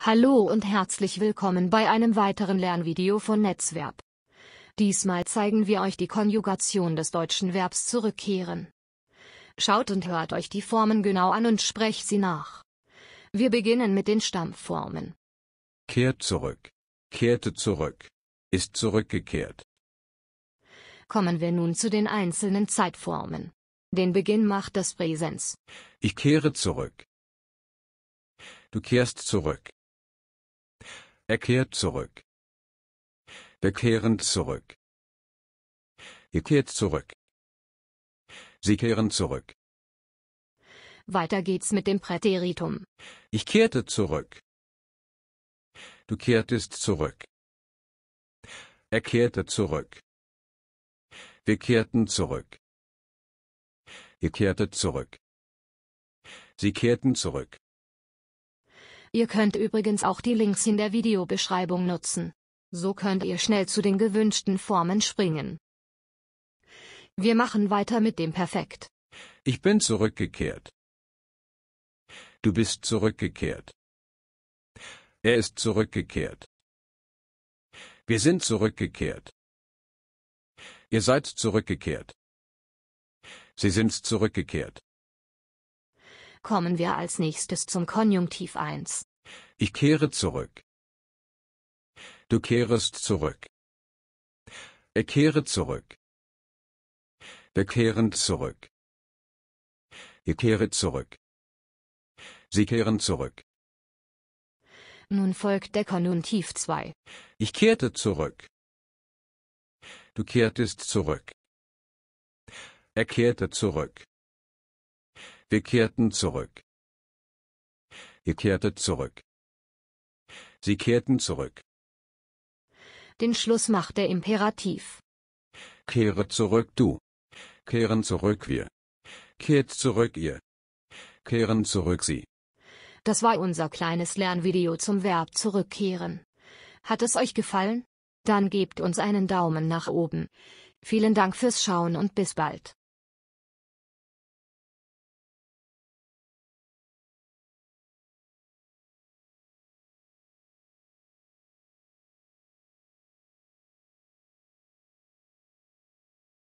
Hallo und herzlich willkommen bei einem weiteren Lernvideo von Netzverb. Diesmal zeigen wir euch die Konjugation des deutschen Verbs zurückkehren. Schaut und hört euch die Formen genau an und sprecht sie nach. Wir beginnen mit den Stammformen. Kehrt zurück. Kehrte zurück. Ist zurückgekehrt. Kommen wir nun zu den einzelnen Zeitformen. Den Beginn macht das Präsens. Ich kehre zurück. Du kehrst zurück. Er kehrt zurück. Wir kehren zurück. Ihr kehrt zurück. Sie kehren zurück. Weiter geht's mit dem Präteritum. Ich kehrte zurück. Du kehrtest zurück. Er kehrte zurück. Wir kehrten zurück. Ihr kehrtet zurück. Sie kehrten zurück. Ihr könnt übrigens auch die Links in der Videobeschreibung nutzen. So könnt ihr schnell zu den gewünschten Formen springen. Wir machen weiter mit dem Perfekt. Ich bin zurückgekehrt. Du bist zurückgekehrt. Er ist zurückgekehrt. Wir sind zurückgekehrt. Ihr seid zurückgekehrt. Sie sind zurückgekehrt kommen wir als nächstes zum Konjunktiv 1. Ich kehre zurück. Du kehrest zurück. Er kehre zurück. Wir kehren zurück. Ihr kehret zurück. Sie kehren zurück. Nun folgt der Konjunktiv 2. Ich kehrte zurück. Du kehrtest zurück. Er kehrte zurück. Wir kehrten zurück. Ihr kehrtet zurück. Sie kehrten zurück. Den Schluss macht der Imperativ. Kehre zurück du. Kehren zurück wir. Kehrt zurück ihr. Kehren zurück sie. Das war unser kleines Lernvideo zum Verb zurückkehren. Hat es euch gefallen? Dann gebt uns einen Daumen nach oben. Vielen Dank fürs Schauen und bis bald.